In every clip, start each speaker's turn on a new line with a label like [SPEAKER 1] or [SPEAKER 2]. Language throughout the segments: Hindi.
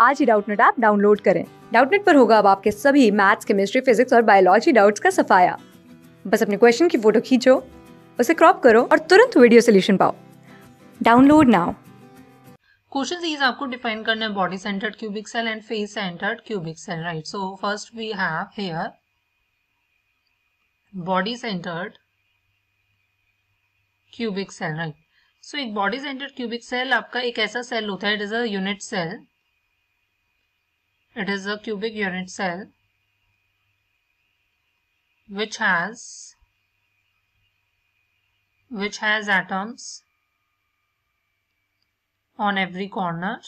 [SPEAKER 1] आज ही डाउटनेट ऐप डाउनलोड करें डाउटनेट पर होगा अब आपके सभी मैथ्स केमिस्ट्री फिजिक्स और बायोलॉजी डाउट्स का सफाया बस अपने क्वेश्चन की फोटो खींचो उसे क्रॉप करो और तुरंत वीडियो सोल्यूशन पाओ डाउनलोड नाउ
[SPEAKER 2] क्वेश्चन इज आपको डिफाइन करना है body centred cubic cell and face centred cubic cell right so first we have here body centred cubic cell right so एक बॉडी सेंटर्ड क्यूबिक सेल आपका एक ऐसा सेल होता है it is a unit cell It is a cubic unit cell which has which has atoms on every corner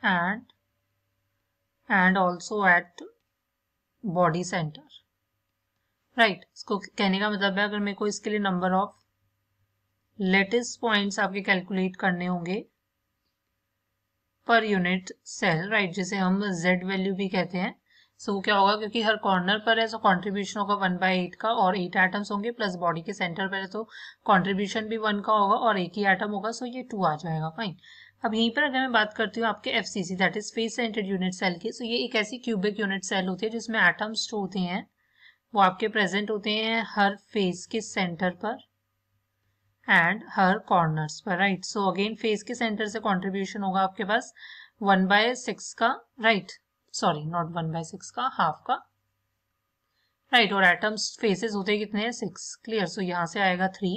[SPEAKER 2] and and also at body center right इसको कहने का मतलब है अगर मेरे को इसके लिए नंबर ऑफ लेटेस्ट पॉइंट्स आपके कैलकुलेट करने होंगे पर यूनिट सेल राइट जिसे हम z वैल्यू भी कहते हैं सो so, क्या होगा क्योंकि हर कॉर्नर पर है सो कॉन्ट्रीब्यूशन होगा वन बाई एट का और एट आइटम्स होंगे प्लस बॉडी के सेंटर पर है तो कॉन्ट्रीब्यूशन भी वन का होगा और एक ही आइटम होगा सो so ये टू आ जाएगा फाइन अब यहीं पर अगर मैं बात करती हूँ आपके F C C that is face centred unit cell की सो so, ये एक ऐसी क्यूबिक यूनिट सेल होती है जिसमें आइटम्स जो होते हैं वो आपके प्रेजेंट होते हैं हर फेस के सेंटर पर एंड हर कॉर्नर्स पर राइट सो अगेन फेस के सेंटर से कॉन्ट्रीब्यूशन होगा आपके पास वन बाय सिक्स का right sorry not one by six का हाफ का राइट और एटम्स फेसेस होते कितने हैं सिक्स क्लियर सो यहाँ से आएगा थ्री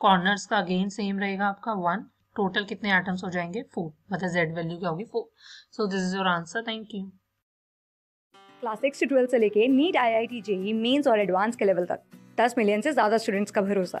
[SPEAKER 2] कॉर्नर्स का अगेन सेम रहेगा आपका वन टोटल कितने एटम्स हो जाएंगे फोर मतलब जेड वैल्यू क्या होगी four so this is your answer thank you
[SPEAKER 1] class six से ट्वेल्थ से लेके NEET I I T JEE mains और एडवांस के लेवल तक दस मिलियन से ज़्यादा स्टूडेंट्स का भरोसा